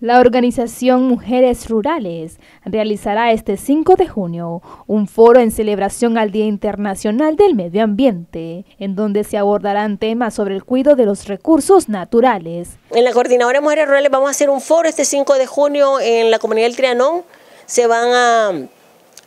La organización Mujeres Rurales realizará este 5 de junio un foro en celebración al Día Internacional del Medio Ambiente, en donde se abordarán temas sobre el cuidado de los recursos naturales. En la Coordinadora Mujeres Rurales vamos a hacer un foro este 5 de junio en la comunidad del Trianón. Se van a,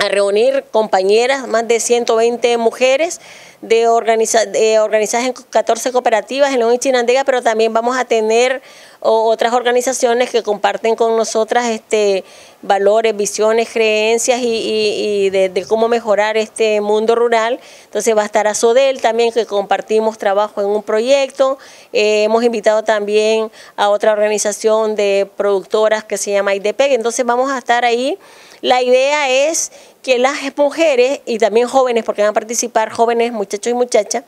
a reunir compañeras, más de 120 mujeres de, organiza, organizar en 14 cooperativas en la y Chinandega, pero también vamos a tener otras organizaciones que comparten con nosotras este valores, visiones, creencias y, y, de, cómo mejorar este mundo rural. Entonces va a estar a Sodel también, que compartimos trabajo en un proyecto. Eh, hemos invitado también a otra organización de productoras que se llama IDPEG. Entonces vamos a estar ahí. La idea es que las mujeres y también jóvenes, porque van a participar jóvenes, muchachos, muchachos y muchachas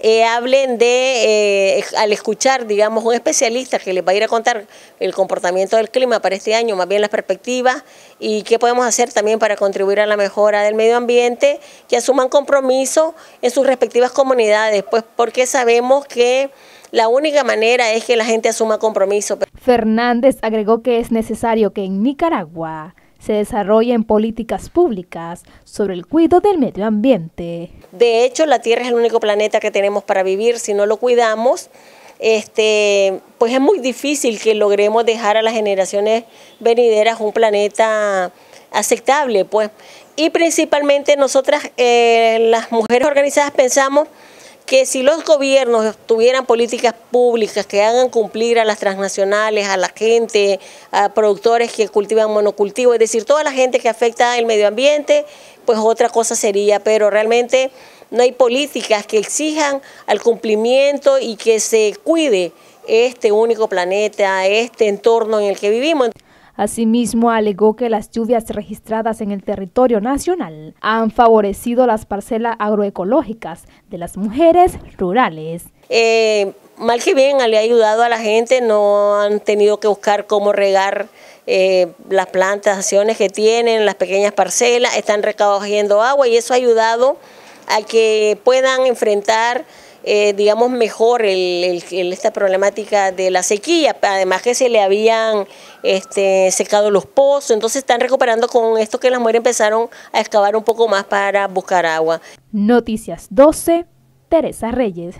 eh, hablen de, eh, al escuchar, digamos, un especialista que les va a ir a contar el comportamiento del clima para este año, más bien las perspectivas y qué podemos hacer también para contribuir a la mejora del medio ambiente, que asuman compromiso en sus respectivas comunidades, pues porque sabemos que la única manera es que la gente asuma compromiso. Fernández agregó que es necesario que en Nicaragua se desarrolla en políticas públicas sobre el cuidado del medio ambiente. De hecho, la Tierra es el único planeta que tenemos para vivir. Si no lo cuidamos, este, pues es muy difícil que logremos dejar a las generaciones venideras un planeta aceptable. Pues. Y principalmente nosotras, eh, las mujeres organizadas, pensamos que si los gobiernos tuvieran políticas públicas que hagan cumplir a las transnacionales, a la gente, a productores que cultivan monocultivo, es decir, toda la gente que afecta el medio ambiente, pues otra cosa sería, pero realmente no hay políticas que exijan al cumplimiento y que se cuide este único planeta, este entorno en el que vivimos. Asimismo, alegó que las lluvias registradas en el territorio nacional han favorecido las parcelas agroecológicas de las mujeres rurales. Eh, mal que bien, le ha ayudado a la gente, no han tenido que buscar cómo regar eh, las plantaciones que tienen, las pequeñas parcelas, están recogiendo agua y eso ha ayudado a que puedan enfrentar eh, digamos, mejor esta problemática de la sequía, además que se le habían este, secado los pozos, entonces están recuperando con esto que las mujeres empezaron a excavar un poco más para buscar agua. Noticias 12, Teresa Reyes.